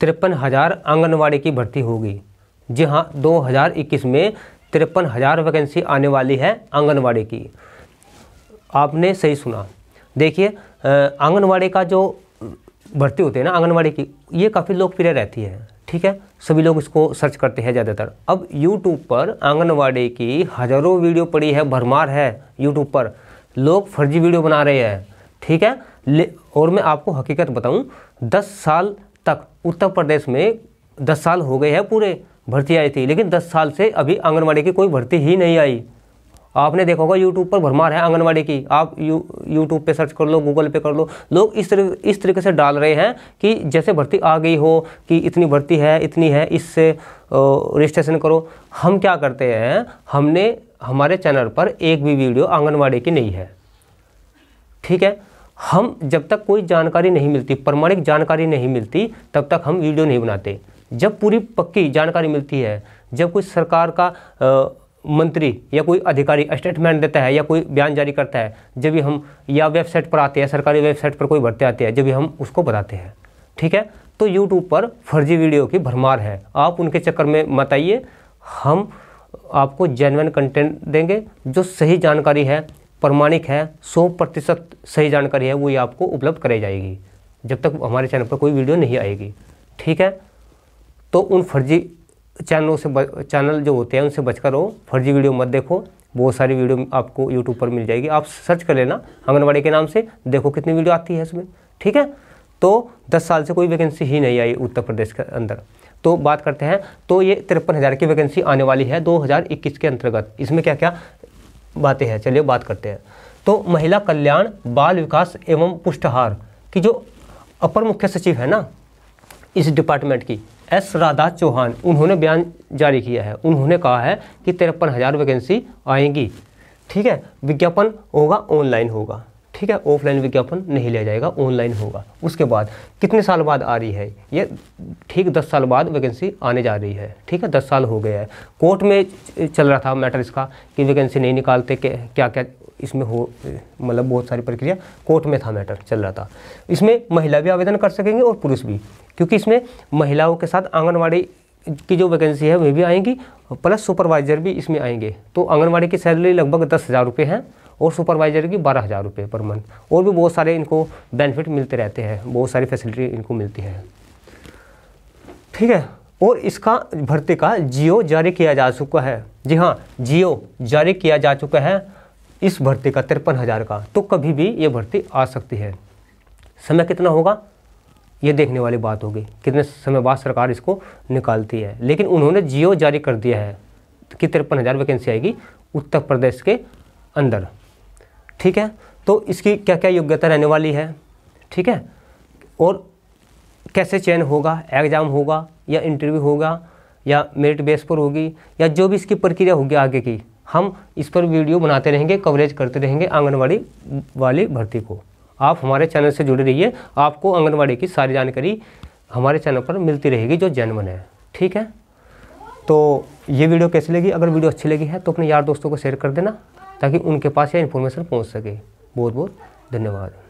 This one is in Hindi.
तिरपन हज़ार आंगनवाड़ी की भर्ती होगी जी हाँ दो हज़ार इक्कीस में तिरपन हज़ार वैकेंसी आने वाली है आंगनवाड़ी की आपने सही सुना देखिए आंगनवाड़ी का जो भर्ती होती है ना आंगनवाड़ी की ये काफ़ी लोकप्रिय रहती है ठीक है सभी लोग इसको सर्च करते हैं ज़्यादातर अब यूट्यूब पर आंगनवाड़ी की हज़ारों वीडियो पड़ी है भरमार है यूट्यूब पर लोग फर्जी वीडियो बना रहे हैं ठीक है ले और मैं आपको हकीकत बताऊं दस साल तक उत्तर प्रदेश में दस साल हो गए हैं पूरे भर्ती आई थी लेकिन दस साल से अभी आंगनबाड़ी की कोई भर्ती ही नहीं आई आपने देखा होगा यूट्यूब पर भरमार है आंगनबाड़ी की आप यू यूट्यूब पर सर्च कर लो गूगल पे कर लो लोग इस तरह इस तरीके से डाल रहे हैं कि जैसे भर्ती आ गई हो कि इतनी भर्ती है इतनी है इससे रजिस्ट्रेशन करो हम क्या करते हैं हमने हमारे चैनल पर एक भी वीडियो आंगनबाड़ी की नहीं है ठीक है हम जब तक कोई जानकारी नहीं मिलती प्रमाणिक जानकारी नहीं मिलती तब तक हम वीडियो नहीं बनाते जब पूरी पक्की जानकारी मिलती है जब कोई सरकार का आ, मंत्री या कोई अधिकारी स्टेटमेंट देता है या कोई बयान जारी करता है जब भी हम या वेबसाइट पर आते हैं सरकारी वेबसाइट पर कोई बढ़ते आते हैं जब भी हम उसको बताते हैं ठीक है तो यूट्यूब पर फर्जी वीडियो की भरमार है आप उनके चक्कर में मत आइए हम आपको जेनवन कंटेंट देंगे जो सही जानकारी है प्रमाणिक है सौ प्रतिशत सही जानकारी है वो ये आपको उपलब्ध कराई जाएगी जब तक हमारे चैनल पर कोई वीडियो नहीं आएगी ठीक है तो उन फर्जी चैनलों से चैनल जो होते हैं उनसे बचकर रहो फर्जी वीडियो मत देखो बहुत सारी वीडियो आपको यूट्यूब पर मिल जाएगी आप सर्च कर लेना आंगनबाड़ी के नाम से देखो कितनी वीडियो आती है इसमें ठीक है तो दस साल से कोई वैकेंसी ही नहीं आई उत्तर प्रदेश के अंदर तो बात करते हैं तो ये तिरपन हज़ार की वैकेंसी आने वाली है 2021 के अंतर्गत इसमें क्या क्या बातें हैं चलिए बात करते हैं तो महिला कल्याण बाल विकास एवं पुष्टहार की जो अपर मुख्य सचिव है ना इस डिपार्टमेंट की एस राधा चौहान उन्होंने बयान जारी किया है उन्होंने कहा है कि तिरपन हज़ार वैकेंसी आएंगी ठीक है विज्ञापन होगा ऑनलाइन होगा ठीक है ऑफलाइन विज्ञापन नहीं लिया जाएगा ऑनलाइन होगा उसके बाद कितने साल बाद आ रही है ये ठीक दस साल बाद वैकेंसी आने जा रही है ठीक है दस साल हो गया है कोर्ट में चल रहा था मैटर इसका कि वैकेंसी नहीं निकालते क्या क्या इसमें हो मतलब बहुत सारी प्रक्रिया कोर्ट में था मैटर चल रहा था इसमें महिला भी आवेदन कर सकेंगे और पुरुष भी क्योंकि इसमें महिलाओं के साथ आंगनबाड़ी की जो वैकेंसी है वे भी आएंगी प्लस सुपरवाइज़र भी इसमें आएंगे तो आंगनबाड़ी की सैलरी लगभग दस हज़ार रुपये हैं और सुपरवाइजर की बारह हज़ार रुपये पर मंथ और भी बहुत सारे इनको बेनिफिट मिलते रहते हैं बहुत सारी फैसिलिटी इनको मिलती है ठीक है और इसका भर्ती का जियो जारी किया जा चुका है जी हाँ जियो जारी किया जा चुका है इस भर्ती का तिरपन हज़ार का तो कभी भी ये भर्ती आ सकती है समय कितना होगा ये देखने वाली बात होगी कितने समय बाद सरकार इसको निकालती है लेकिन उन्होंने जियो जारी कर दिया है कि तिरपन हज़ार वैकेंसी आएगी उत्तर प्रदेश के अंदर ठीक है तो इसकी क्या क्या योग्यता रहने वाली है ठीक है और कैसे चयन होगा एग्ज़ाम होगा या इंटरव्यू होगा या मेरिट बेस पर होगी या जो भी इसकी प्रक्रिया होगी आगे की हम इस पर वीडियो बनाते रहेंगे कवरेज करते रहेंगे आंगनवाड़ी वाली भर्ती को आप हमारे चैनल से जुड़े रहिए आपको आंगनवाड़ी की सारी जानकारी हमारे चैनल पर मिलती रहेगी जो जैनवन है ठीक है तो ये वीडियो कैसी लगी अगर वीडियो अच्छी लगी है तो अपने यार दोस्तों को शेयर कर देना ताकि उनके पास यह इन्फॉर्मेशन पहुँच सके बहुत बहुत धन्यवाद